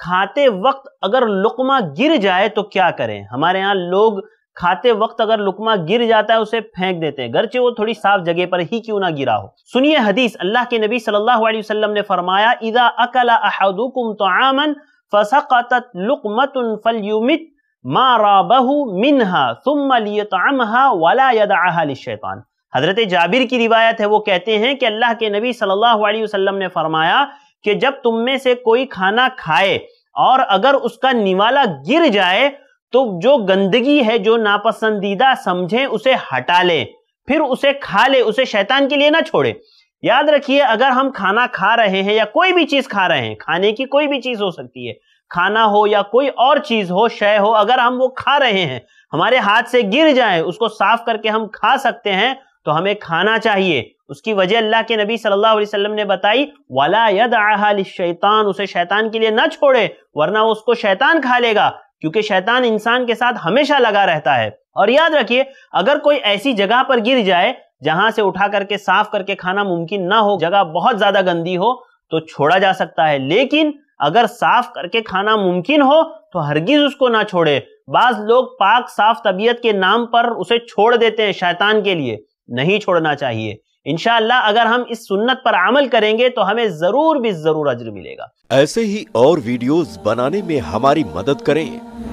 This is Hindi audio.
खाते वक्त अगर लुकमा गिर जाए तो क्या करें हमारे यहाँ लोग खाते वक्त अगर लुकमा गिर जाता है उसे फेंक देते हैं गरचे वो थोड़ी साफ जगह पर ही क्यों ना गिरा हो सुनिए हदीस अल्लाह के नबी सल्लल्लाहु अलैहि वसल्लम ने फरमाया इदा अकला अहदुकुम तआमन फसकतत हजरत जाबिर की रिवायत है वो कहते हैं कि अल्लाह के नबी सल्लल्लाहु अलैहि वसल्लम ने फरमाया कि जब तुम में से कोई खाना खाए और अगर उसका निवाला गिर जाए तो जो गंदगी है जो नापसंदीदा समझे उसे हटा ले फिर उसे खा ले उसे शैतान के लिए ना छोड़े याद रखिए अगर हम खाना खा रहे हैं या कोई भी चीज खा रहे हैं खाने की कोई भी चीज हो सकती है खाना हो या कोई और चीज हो शय हो अगर हम वो खा रहे हैं हमारे हाथ से गिर जाए उसको साफ करके हम खा सकते हैं तो हमें खाना चाहिए उसकी वजह अल्लाह के नबी सल्लल्लाहु अलैहि वसल्लम ने बताई वाला शैतान उसे शैतान के लिए ना छोड़े वरना उसको शैतान खा लेगा क्योंकि शैतान इंसान के साथ हमेशा लगा रहता है और याद रखिए अगर कोई ऐसी जगह पर गिर जाए जहां से उठा करके साफ करके खाना मुमकिन ना हो जगह बहुत ज्यादा गंदी हो तो छोड़ा जा सकता है लेकिन अगर साफ करके खाना मुमकिन हो तो हरगिज उसको ना छोड़े बाज लोग पाक साफ तबीयत के नाम पर उसे छोड़ देते हैं शैतान के लिए नहीं छोड़ना चाहिए इनशाला अगर हम इस सुन्नत पर अमल करेंगे तो हमें जरूर भी जरूर अज्र मिलेगा ऐसे ही और वीडियोस बनाने में हमारी मदद करें